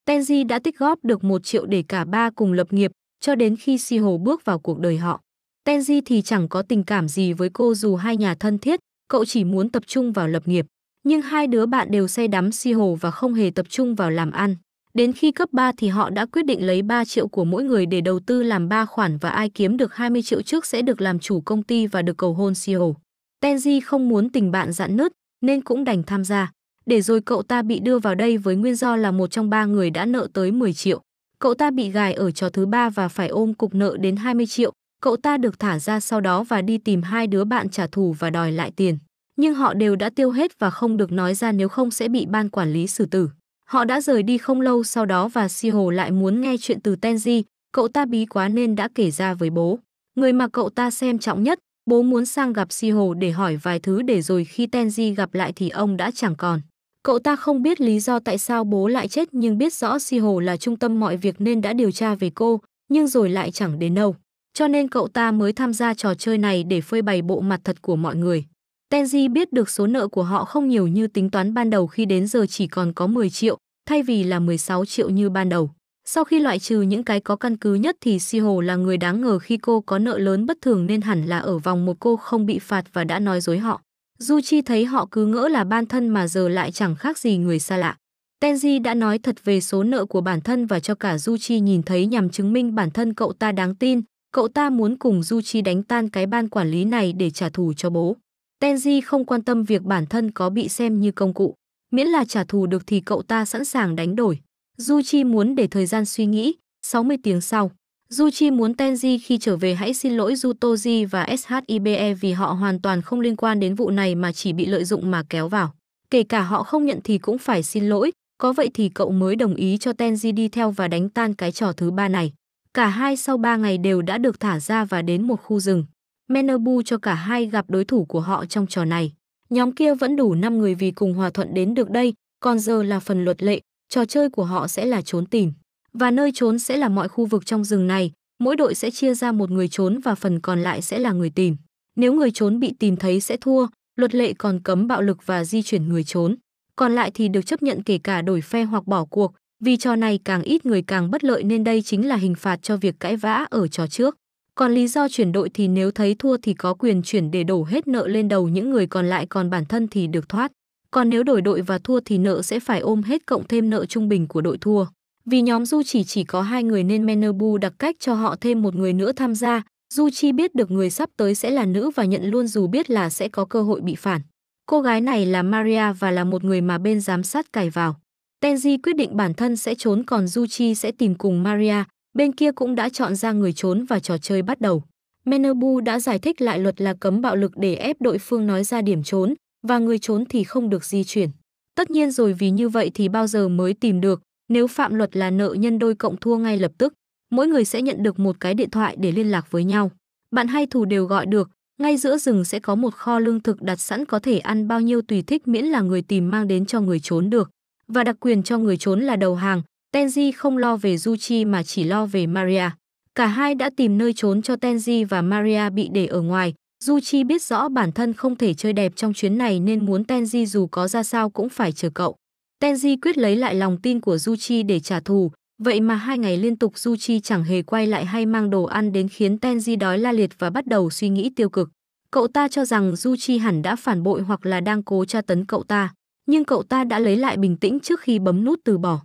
Tenji đã tích góp được một triệu để cả ba cùng lập nghiệp, cho đến khi Siho bước vào cuộc đời họ. Tenji thì chẳng có tình cảm gì với cô dù hai nhà thân thiết, cậu chỉ muốn tập trung vào lập nghiệp. Nhưng hai đứa bạn đều say đắm Siho và không hề tập trung vào làm ăn. Đến khi cấp 3 thì họ đã quyết định lấy 3 triệu của mỗi người để đầu tư làm 3 khoản và ai kiếm được 20 triệu trước sẽ được làm chủ công ty và được cầu hôn CEO. Tenji không muốn tình bạn dạn nứt nên cũng đành tham gia. Để rồi cậu ta bị đưa vào đây với nguyên do là một trong ba người đã nợ tới 10 triệu. Cậu ta bị gài ở trò thứ ba và phải ôm cục nợ đến 20 triệu. Cậu ta được thả ra sau đó và đi tìm hai đứa bạn trả thù và đòi lại tiền. Nhưng họ đều đã tiêu hết và không được nói ra nếu không sẽ bị ban quản lý xử tử. Họ đã rời đi không lâu sau đó và Si Hồ lại muốn nghe chuyện từ Tenji, cậu ta bí quá nên đã kể ra với bố. Người mà cậu ta xem trọng nhất, bố muốn sang gặp Si Hồ để hỏi vài thứ để rồi khi Tenji gặp lại thì ông đã chẳng còn. Cậu ta không biết lý do tại sao bố lại chết nhưng biết rõ Si Hồ là trung tâm mọi việc nên đã điều tra về cô, nhưng rồi lại chẳng đến đâu. Cho nên cậu ta mới tham gia trò chơi này để phơi bày bộ mặt thật của mọi người. Tenji biết được số nợ của họ không nhiều như tính toán ban đầu khi đến giờ chỉ còn có 10 triệu, thay vì là 16 triệu như ban đầu. Sau khi loại trừ những cái có căn cứ nhất thì Si Hồ là người đáng ngờ khi cô có nợ lớn bất thường nên hẳn là ở vòng một cô không bị phạt và đã nói dối họ. Du Chi thấy họ cứ ngỡ là ban thân mà giờ lại chẳng khác gì người xa lạ. Tenji đã nói thật về số nợ của bản thân và cho cả Du Chi nhìn thấy nhằm chứng minh bản thân cậu ta đáng tin. Cậu ta muốn cùng Du Chi đánh tan cái ban quản lý này để trả thù cho bố. Tenji không quan tâm việc bản thân có bị xem như công cụ miễn là trả thù được thì cậu ta sẵn sàng đánh đổi. Du Chi muốn để thời gian suy nghĩ, 60 tiếng sau. Du Chi muốn Tenji khi trở về hãy xin lỗi Jutoji và SHIBE vì họ hoàn toàn không liên quan đến vụ này mà chỉ bị lợi dụng mà kéo vào. Kể cả họ không nhận thì cũng phải xin lỗi, có vậy thì cậu mới đồng ý cho Tenji đi theo và đánh tan cái trò thứ ba này. Cả hai sau ba ngày đều đã được thả ra và đến một khu rừng. Menebu cho cả hai gặp đối thủ của họ trong trò này. Nhóm kia vẫn đủ 5 người vì cùng hòa thuận đến được đây, còn giờ là phần luật lệ, trò chơi của họ sẽ là trốn tìm. Và nơi trốn sẽ là mọi khu vực trong rừng này, mỗi đội sẽ chia ra một người trốn và phần còn lại sẽ là người tìm. Nếu người trốn bị tìm thấy sẽ thua, luật lệ còn cấm bạo lực và di chuyển người trốn. Còn lại thì được chấp nhận kể cả đổi phe hoặc bỏ cuộc, vì trò này càng ít người càng bất lợi nên đây chính là hình phạt cho việc cãi vã ở trò trước. Còn lý do chuyển đội thì nếu thấy thua thì có quyền chuyển để đổ hết nợ lên đầu những người còn lại còn bản thân thì được thoát. Còn nếu đổi đội và thua thì nợ sẽ phải ôm hết cộng thêm nợ trung bình của đội thua. Vì nhóm Du chỉ chỉ có hai người nên Menebu đặc cách cho họ thêm một người nữa tham gia. Du Chi biết được người sắp tới sẽ là nữ và nhận luôn dù biết là sẽ có cơ hội bị phản. Cô gái này là Maria và là một người mà bên giám sát cài vào. Tenji quyết định bản thân sẽ trốn còn Du Chi sẽ tìm cùng Maria, bên kia cũng đã chọn ra người trốn và trò chơi bắt đầu. Menabu đã giải thích lại luật là cấm bạo lực để ép đội phương nói ra điểm trốn, và người trốn thì không được di chuyển. Tất nhiên rồi vì như vậy thì bao giờ mới tìm được, nếu phạm luật là nợ nhân đôi cộng thua ngay lập tức, mỗi người sẽ nhận được một cái điện thoại để liên lạc với nhau. Bạn hay thù đều gọi được, ngay giữa rừng sẽ có một kho lương thực đặt sẵn có thể ăn bao nhiêu tùy thích miễn là người tìm mang đến cho người trốn được. Và đặc quyền cho người trốn là đầu hàng, Tenji không lo về Juchi mà chỉ lo về Maria. Cả hai đã tìm nơi trốn cho Tenji và Maria bị để ở ngoài. Juchi biết rõ bản thân không thể chơi đẹp trong chuyến này nên muốn Tenji dù có ra sao cũng phải chờ cậu. Tenji quyết lấy lại lòng tin của Juchi để trả thù, vậy mà hai ngày liên tục Juchi chẳng hề quay lại hay mang đồ ăn đến khiến Tenji đói la liệt và bắt đầu suy nghĩ tiêu cực. Cậu ta cho rằng Juchi hẳn đã phản bội hoặc là đang cố tra tấn cậu ta, nhưng cậu ta đã lấy lại bình tĩnh trước khi bấm nút từ bỏ.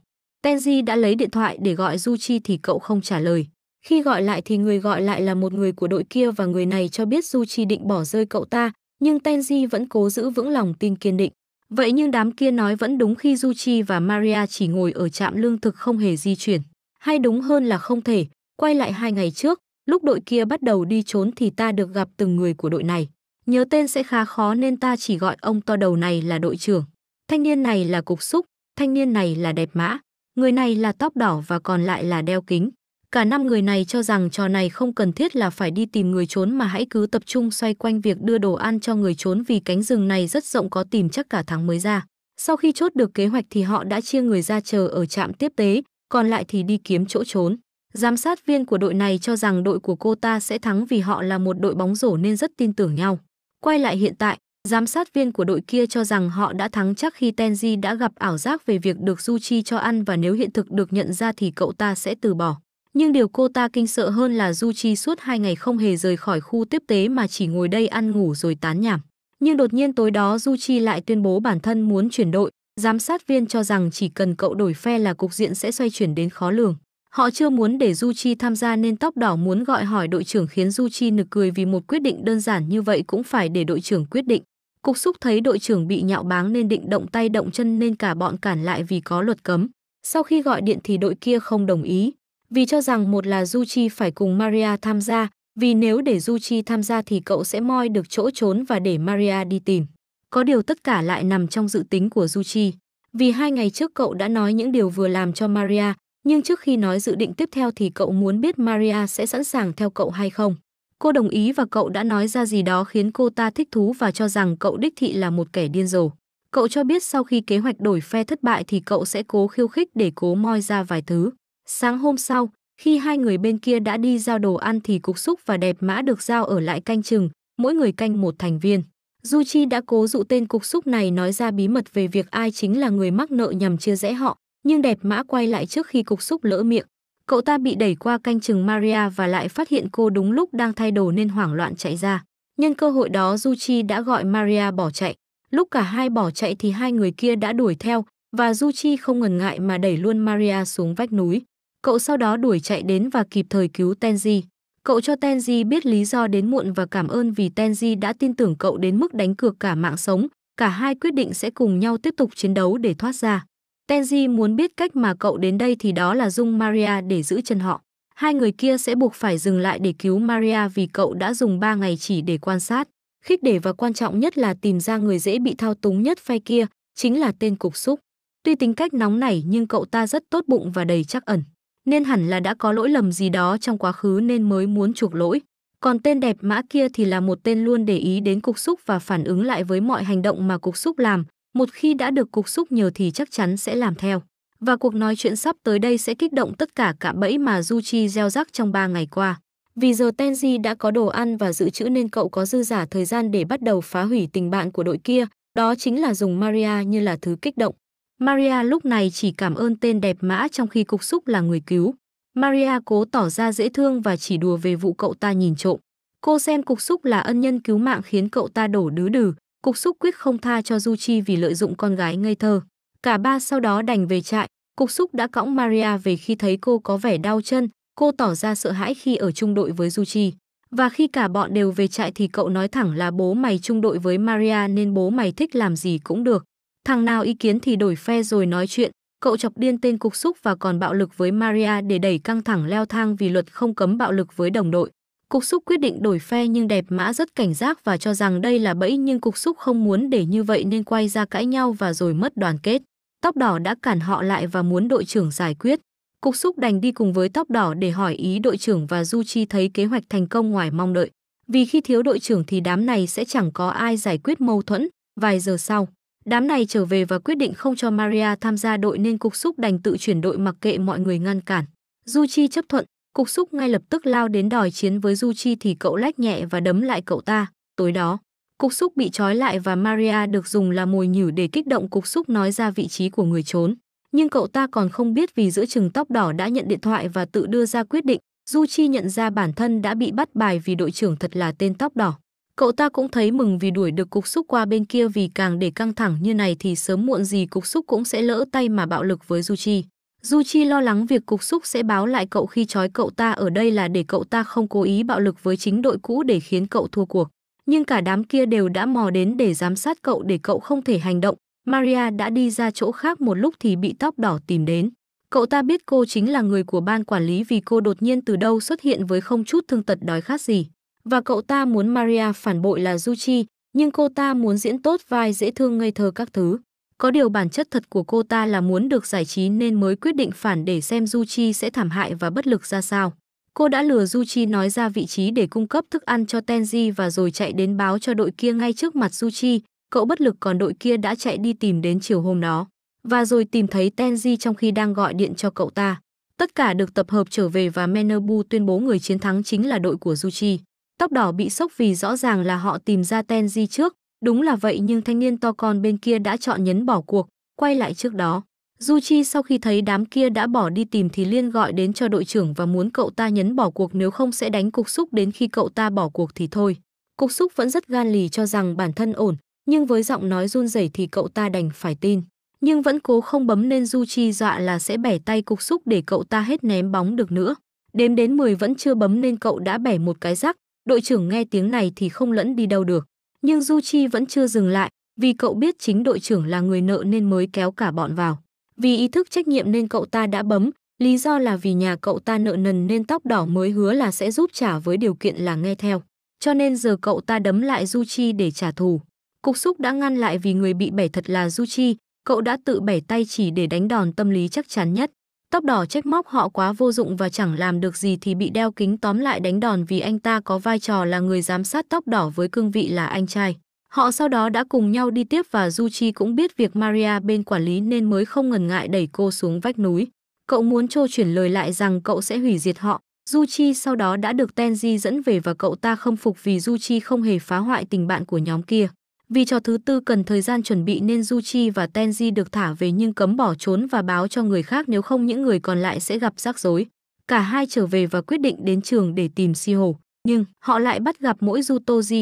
Tenji đã lấy điện thoại để gọi Duchi thì cậu không trả lời. Khi gọi lại thì người gọi lại là một người của đội kia và người này cho biết Duchi định bỏ rơi cậu ta, nhưng Tenji vẫn cố giữ vững lòng tin kiên định. Vậy nhưng đám kia nói vẫn đúng khi Duchi và Maria chỉ ngồi ở trạm lương thực không hề di chuyển. Hay đúng hơn là không thể, quay lại hai ngày trước, lúc đội kia bắt đầu đi trốn thì ta được gặp từng người của đội này. Nhớ tên sẽ khá khó nên ta chỉ gọi ông to đầu này là đội trưởng. Thanh niên này là cục xúc, thanh niên này là đẹp mã người này là tóc đỏ và còn lại là đeo kính. Cả năm người này cho rằng trò này không cần thiết là phải đi tìm người trốn mà hãy cứ tập trung xoay quanh việc đưa đồ ăn cho người trốn vì cánh rừng này rất rộng có tìm chắc cả tháng mới ra. Sau khi chốt được kế hoạch thì họ đã chia người ra chờ ở trạm tiếp tế, còn lại thì đi kiếm chỗ trốn. Giám sát viên của đội này cho rằng đội của cô ta sẽ thắng vì họ là một đội bóng rổ nên rất tin tưởng nhau. Quay lại hiện tại, Giám sát viên của đội kia cho rằng họ đã thắng chắc khi Tenji đã gặp ảo giác về việc được Du Chi cho ăn và nếu hiện thực được nhận ra thì cậu ta sẽ từ bỏ. Nhưng điều cô ta kinh sợ hơn là Du Chi suốt hai ngày không hề rời khỏi khu tiếp tế mà chỉ ngồi đây ăn ngủ rồi tán nhảm. Nhưng đột nhiên tối đó Du Chi lại tuyên bố bản thân muốn chuyển đội. Giám sát viên cho rằng chỉ cần cậu đổi phe là cục diện sẽ xoay chuyển đến khó lường. Họ chưa muốn để Du Chi tham gia nên tóc đỏ muốn gọi hỏi đội trưởng khiến Du Chi nực cười vì một quyết định đơn giản như vậy cũng phải để đội trưởng quyết định. Cục xúc thấy đội trưởng bị nhạo báng nên định động tay động chân nên cả bọn cản lại vì có luật cấm. Sau khi gọi điện thì đội kia không đồng ý, vì cho rằng một là Du Chi phải cùng Maria tham gia, vì nếu để Du Chi tham gia thì cậu sẽ moi được chỗ trốn và để Maria đi tìm. Có điều tất cả lại nằm trong dự tính của Du Chi, vì hai ngày trước cậu đã nói những điều vừa làm cho Maria, nhưng trước khi nói dự định tiếp theo thì cậu muốn biết Maria sẽ sẵn sàng theo cậu hay không. Cô đồng ý và cậu đã nói ra gì đó khiến cô ta thích thú và cho rằng cậu đích thị là một kẻ điên rồ. Cậu cho biết sau khi kế hoạch đổi phe thất bại thì cậu sẽ cố khiêu khích để cố moi ra vài thứ. Sáng hôm sau, khi hai người bên kia đã đi giao đồ ăn thì Cục Xúc và Đẹp Mã được giao ở lại canh chừng, mỗi người canh một thành viên. Du Chi đã cố dụ tên Cục Xúc này nói ra bí mật về việc ai chính là người mắc nợ nhằm chia rẽ họ, nhưng đẹp mã quay lại trước khi cục xúc lỡ miệng. Cậu ta bị đẩy qua canh chừng Maria và lại phát hiện cô đúng lúc đang thay đồ nên hoảng loạn chạy ra. Nhân cơ hội đó Duchi đã gọi Maria bỏ chạy. Lúc cả hai bỏ chạy thì hai người kia đã đuổi theo và Duchi không ngần ngại mà đẩy luôn Maria xuống vách núi. Cậu sau đó đuổi chạy đến và kịp thời cứu Tenji. Cậu cho Tenji biết lý do đến muộn và cảm ơn vì Tenji đã tin tưởng cậu đến mức đánh cược cả mạng sống. Cả hai quyết định sẽ cùng nhau tiếp tục chiến đấu để thoát ra. Tenji muốn biết cách mà cậu đến đây thì đó là dùng Maria để giữ chân họ. Hai người kia sẽ buộc phải dừng lại để cứu Maria vì cậu đã dùng 3 ngày chỉ để quan sát. Khích để và quan trọng nhất là tìm ra người dễ bị thao túng nhất phe kia, chính là tên cục xúc. Tuy tính cách nóng nảy nhưng cậu ta rất tốt bụng và đầy chắc ẩn. Nên hẳn là đã có lỗi lầm gì đó trong quá khứ nên mới muốn chuộc lỗi. Còn tên đẹp mã kia thì là một tên luôn để ý đến cục xúc và phản ứng lại với mọi hành động mà cục xúc làm, một khi đã được cục xúc nhờ thì chắc chắn sẽ làm theo. Và cuộc nói chuyện sắp tới đây sẽ kích động tất cả cạm bẫy mà Duchi gieo rắc trong 3 ngày qua. Vì giờ Tenji đã có đồ ăn và dự trữ nên cậu có dư giả thời gian để bắt đầu phá hủy tình bạn của đội kia, đó chính là dùng Maria như là thứ kích động. Maria lúc này chỉ cảm ơn tên đẹp mã trong khi cục xúc là người cứu. Maria cố tỏ ra dễ thương và chỉ đùa về vụ cậu ta nhìn trộm. Cô xem cục xúc là ân nhân cứu mạng khiến cậu ta đổ đứ đừ, Cục Xúc quyết không tha cho Du Chi vì lợi dụng con gái ngây thơ. Cả ba sau đó đành về trại, Cục Xúc đã cõng Maria về khi thấy cô có vẻ đau chân, cô tỏ ra sợ hãi khi ở chung đội với Du Chi. Và khi cả bọn đều về trại thì cậu nói thẳng là bố mày chung đội với Maria nên bố mày thích làm gì cũng được. Thằng nào ý kiến thì đổi phe rồi nói chuyện, cậu chọc điên tên Cục Xúc và còn bạo lực với Maria để đẩy căng thẳng leo thang vì luật không cấm bạo lực với đồng đội. Cục xúc quyết định đổi phe nhưng đẹp mã rất cảnh giác và cho rằng đây là bẫy nhưng cục xúc không muốn để như vậy nên quay ra cãi nhau và rồi mất đoàn kết. Tóc đỏ đã cản họ lại và muốn đội trưởng giải quyết. Cục xúc đành đi cùng với tóc đỏ để hỏi ý đội trưởng và Du Chi thấy kế hoạch thành công ngoài mong đợi. Vì khi thiếu đội trưởng thì đám này sẽ chẳng có ai giải quyết mâu thuẫn. Vài giờ sau, đám này trở về và quyết định không cho Maria tham gia đội nên cục xúc đành tự chuyển đội mặc kệ mọi người ngăn cản. Du Chi chấp thuận, Cục xúc ngay lập tức lao đến đòi chiến với Du Chi thì cậu lách nhẹ và đấm lại cậu ta. Tối đó, cục xúc bị trói lại và Maria được dùng là mồi nhử để kích động cục xúc nói ra vị trí của người trốn. Nhưng cậu ta còn không biết vì giữa chừng tóc đỏ đã nhận điện thoại và tự đưa ra quyết định. Du Chi nhận ra bản thân đã bị bắt bài vì đội trưởng thật là tên tóc đỏ. Cậu ta cũng thấy mừng vì đuổi được cục xúc qua bên kia vì càng để căng thẳng như này thì sớm muộn gì cục xúc cũng sẽ lỡ tay mà bạo lực với Du Chi. Du Chi lo lắng việc cục xúc sẽ báo lại cậu khi trói cậu ta ở đây là để cậu ta không cố ý bạo lực với chính đội cũ để khiến cậu thua cuộc. Nhưng cả đám kia đều đã mò đến để giám sát cậu để cậu không thể hành động. Maria đã đi ra chỗ khác một lúc thì bị tóc đỏ tìm đến. Cậu ta biết cô chính là người của ban quản lý vì cô đột nhiên từ đâu xuất hiện với không chút thương tật đói khát gì. Và cậu ta muốn Maria phản bội là Du Chi, nhưng cô ta muốn diễn tốt vai dễ thương ngây thơ các thứ. Có điều bản chất thật của cô ta là muốn được giải trí nên mới quyết định phản để xem Du Chi sẽ thảm hại và bất lực ra sao. Cô đã lừa Du Chi nói ra vị trí để cung cấp thức ăn cho Tenji và rồi chạy đến báo cho đội kia ngay trước mặt Du Chi. Cậu bất lực còn đội kia đã chạy đi tìm đến chiều hôm đó. Và rồi tìm thấy Tenji trong khi đang gọi điện cho cậu ta. Tất cả được tập hợp trở về và Menobu tuyên bố người chiến thắng chính là đội của Du Chi. Tóc đỏ bị sốc vì rõ ràng là họ tìm ra Tenji trước, Đúng là vậy nhưng thanh niên to con bên kia đã chọn nhấn bỏ cuộc, quay lại trước đó. Du Chi sau khi thấy đám kia đã bỏ đi tìm thì liên gọi đến cho đội trưởng và muốn cậu ta nhấn bỏ cuộc nếu không sẽ đánh cục xúc đến khi cậu ta bỏ cuộc thì thôi. Cục xúc vẫn rất gan lì cho rằng bản thân ổn, nhưng với giọng nói run rẩy thì cậu ta đành phải tin. Nhưng vẫn cố không bấm nên Du Chi dọa là sẽ bẻ tay cục xúc để cậu ta hết ném bóng được nữa. Đếm đến 10 vẫn chưa bấm nên cậu đã bẻ một cái rắc, đội trưởng nghe tiếng này thì không lẫn đi đâu được. Nhưng Du Chi vẫn chưa dừng lại, vì cậu biết chính đội trưởng là người nợ nên mới kéo cả bọn vào. Vì ý thức trách nhiệm nên cậu ta đã bấm, lý do là vì nhà cậu ta nợ nần nên tóc đỏ mới hứa là sẽ giúp trả với điều kiện là nghe theo. Cho nên giờ cậu ta đấm lại Du Chi để trả thù. Cục xúc đã ngăn lại vì người bị bẻ thật là Du Chi, cậu đã tự bẻ tay chỉ để đánh đòn tâm lý chắc chắn nhất. Tóc đỏ trách móc họ quá vô dụng và chẳng làm được gì thì bị đeo kính tóm lại đánh đòn vì anh ta có vai trò là người giám sát tóc đỏ với cương vị là anh trai. Họ sau đó đã cùng nhau đi tiếp và Du cũng biết việc Maria bên quản lý nên mới không ngần ngại đẩy cô xuống vách núi. Cậu muốn Cho chuyển lời lại rằng cậu sẽ hủy diệt họ. Du sau đó đã được Tenji dẫn về và cậu ta không phục vì Du không hề phá hoại tình bạn của nhóm kia. Vì trò thứ tư cần thời gian chuẩn bị nên Du và Tenji được thả về nhưng cấm bỏ trốn và báo cho người khác nếu không những người còn lại sẽ gặp rắc rối. Cả hai trở về và quyết định đến trường để tìm Siho Nhưng họ lại bắt gặp mỗi Du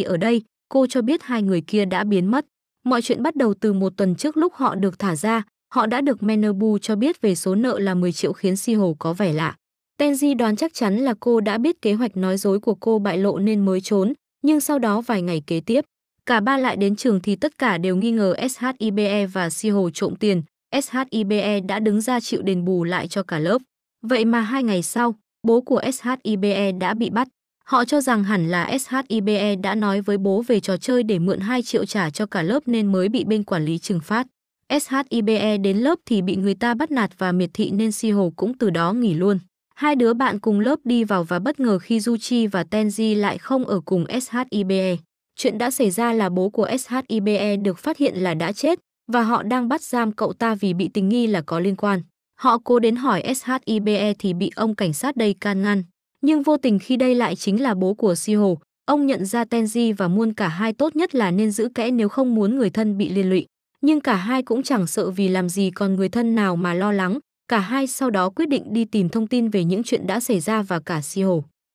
ở đây, cô cho biết hai người kia đã biến mất. Mọi chuyện bắt đầu từ một tuần trước lúc họ được thả ra, họ đã được Menobu cho biết về số nợ là 10 triệu khiến Siho có vẻ lạ. Tenji đoán chắc chắn là cô đã biết kế hoạch nói dối của cô bại lộ nên mới trốn, nhưng sau đó vài ngày kế tiếp, Cả ba lại đến trường thì tất cả đều nghi ngờ SHIBE và Si Hồ trộm tiền. SHIBE đã đứng ra chịu đền bù lại cho cả lớp. Vậy mà hai ngày sau, bố của SHIBE đã bị bắt. Họ cho rằng hẳn là SHIBE đã nói với bố về trò chơi để mượn 2 triệu trả cho cả lớp nên mới bị bên quản lý trừng phạt. SHIBE đến lớp thì bị người ta bắt nạt và miệt thị nên Si Hồ cũng từ đó nghỉ luôn. Hai đứa bạn cùng lớp đi vào và bất ngờ khi Duchi và Tenji lại không ở cùng SHIBE. Chuyện đã xảy ra là bố của SHIBE được phát hiện là đã chết và họ đang bắt giam cậu ta vì bị tình nghi là có liên quan. Họ cố đến hỏi SHIBE thì bị ông cảnh sát đây can ngăn. Nhưng vô tình khi đây lại chính là bố của Siho, ông nhận ra Tenji và Muôn cả hai tốt nhất là nên giữ kẽ nếu không muốn người thân bị liên lụy. Nhưng cả hai cũng chẳng sợ vì làm gì còn người thân nào mà lo lắng. Cả hai sau đó quyết định đi tìm thông tin về những chuyện đã xảy ra và cả Siho.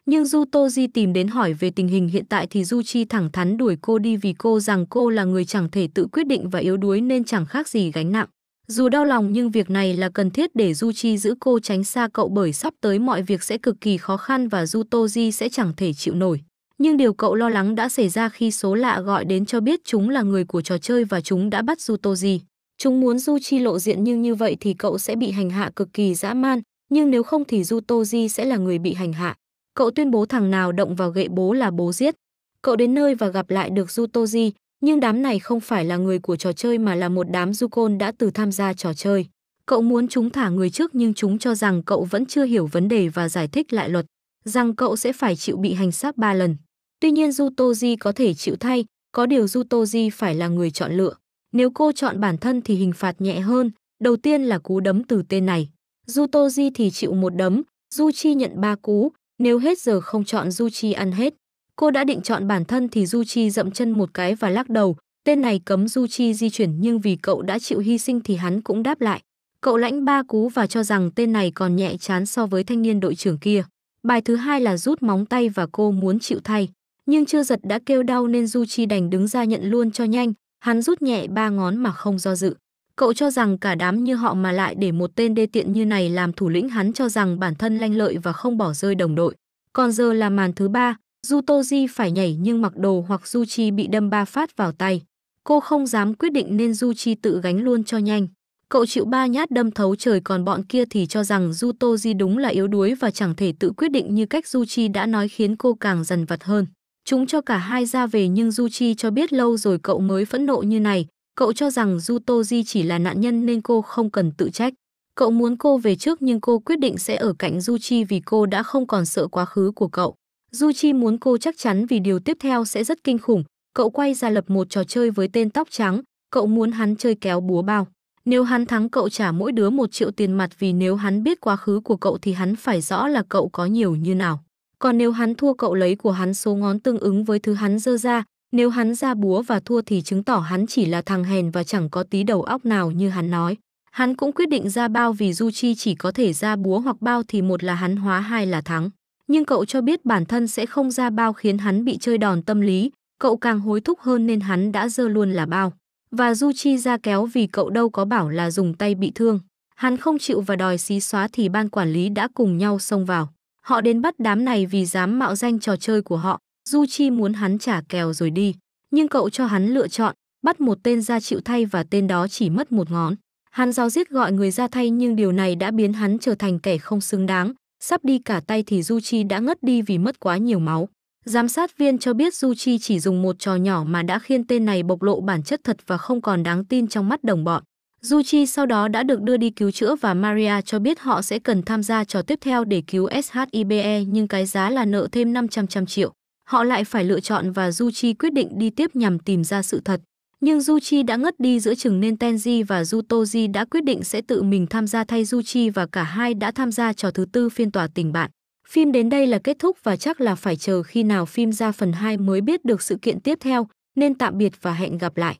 Nhưng Du Tô Di tìm đến hỏi về tình hình hiện tại thì Du Chi thẳng thắn đuổi cô đi vì cô rằng cô là người chẳng thể tự quyết định và yếu đuối nên chẳng khác gì gánh nặng. Dù đau lòng nhưng việc này là cần thiết để Du Chi giữ cô tránh xa cậu bởi sắp tới mọi việc sẽ cực kỳ khó khăn và Du Tô Di sẽ chẳng thể chịu nổi. Nhưng điều cậu lo lắng đã xảy ra khi số lạ gọi đến cho biết chúng là người của trò chơi và chúng đã bắt Du Tô Di. Chúng muốn Du Chi lộ diện nhưng như vậy thì cậu sẽ bị hành hạ cực kỳ dã man, nhưng nếu không thì Du Tô Di sẽ là người bị hành hạ. Cậu tuyên bố thằng nào động vào gậy bố là bố giết. Cậu đến nơi và gặp lại được Zutoji, nhưng đám này không phải là người của trò chơi mà là một đám Zukon đã từ tham gia trò chơi. Cậu muốn chúng thả người trước nhưng chúng cho rằng cậu vẫn chưa hiểu vấn đề và giải thích lại luật, rằng cậu sẽ phải chịu bị hành xác 3 lần. Tuy nhiên Zutoji có thể chịu thay, có điều Zutoji phải là người chọn lựa. Nếu cô chọn bản thân thì hình phạt nhẹ hơn, đầu tiên là cú đấm từ tên này. Zutoji thì chịu một đấm, Du Chi nhận ba cú, nếu hết giờ không chọn Du Chi ăn hết, cô đã định chọn bản thân thì Du Chi dậm chân một cái và lắc đầu. Tên này cấm Du Chi di chuyển nhưng vì cậu đã chịu hy sinh thì hắn cũng đáp lại. Cậu lãnh ba cú và cho rằng tên này còn nhẹ chán so với thanh niên đội trưởng kia. Bài thứ hai là rút móng tay và cô muốn chịu thay. Nhưng chưa giật đã kêu đau nên Du Chi đành đứng ra nhận luôn cho nhanh. Hắn rút nhẹ ba ngón mà không do dự. Cậu cho rằng cả đám như họ mà lại để một tên đê tiện như này làm thủ lĩnh hắn cho rằng bản thân lanh lợi và không bỏ rơi đồng đội. Còn giờ là màn thứ ba, Jutoji phải nhảy nhưng mặc đồ hoặc Duchi bị đâm ba phát vào tay. Cô không dám quyết định nên Duchi tự gánh luôn cho nhanh. Cậu chịu ba nhát đâm thấu trời còn bọn kia thì cho rằng Jutoji đúng là yếu đuối và chẳng thể tự quyết định như cách Duchi đã nói khiến cô càng dần vật hơn. Chúng cho cả hai ra về nhưng Duchi cho biết lâu rồi cậu mới phẫn nộ như này, Cậu cho rằng Jutoji chỉ là nạn nhân nên cô không cần tự trách. Cậu muốn cô về trước nhưng cô quyết định sẽ ở cạnh Duchi vì cô đã không còn sợ quá khứ của cậu. Duchi muốn cô chắc chắn vì điều tiếp theo sẽ rất kinh khủng. Cậu quay ra lập một trò chơi với tên tóc trắng. Cậu muốn hắn chơi kéo búa bao. Nếu hắn thắng cậu trả mỗi đứa một triệu tiền mặt vì nếu hắn biết quá khứ của cậu thì hắn phải rõ là cậu có nhiều như nào. Còn nếu hắn thua cậu lấy của hắn số ngón tương ứng với thứ hắn dơ ra, nếu hắn ra búa và thua thì chứng tỏ hắn chỉ là thằng hèn và chẳng có tí đầu óc nào như hắn nói. Hắn cũng quyết định ra bao vì Du Chi chỉ có thể ra búa hoặc bao thì một là hắn hóa hai là thắng. Nhưng cậu cho biết bản thân sẽ không ra bao khiến hắn bị chơi đòn tâm lý, cậu càng hối thúc hơn nên hắn đã dơ luôn là bao. Và Du Chi ra kéo vì cậu đâu có bảo là dùng tay bị thương. Hắn không chịu và đòi xí xóa thì ban quản lý đã cùng nhau xông vào. Họ đến bắt đám này vì dám mạo danh trò chơi của họ, Du Chi muốn hắn trả kèo rồi đi, nhưng cậu cho hắn lựa chọn, bắt một tên ra chịu thay và tên đó chỉ mất một ngón. Hắn giao giết gọi người ra thay nhưng điều này đã biến hắn trở thành kẻ không xứng đáng. Sắp đi cả tay thì Du Chi đã ngất đi vì mất quá nhiều máu. Giám sát viên cho biết Du Chi chỉ dùng một trò nhỏ mà đã khiến tên này bộc lộ bản chất thật và không còn đáng tin trong mắt đồng bọn. Du Chi sau đó đã được đưa đi cứu chữa và Maria cho biết họ sẽ cần tham gia trò tiếp theo để cứu SHIBE nhưng cái giá là nợ thêm 500 triệu họ lại phải lựa chọn và Du Chi quyết định đi tiếp nhằm tìm ra sự thật. Nhưng Du Chi đã ngất đi giữa chừng nên Tenji và Du Toji đã quyết định sẽ tự mình tham gia thay Du Chi và cả hai đã tham gia trò thứ tư phiên tòa tình bạn. Phim đến đây là kết thúc và chắc là phải chờ khi nào phim ra phần 2 mới biết được sự kiện tiếp theo, nên tạm biệt và hẹn gặp lại.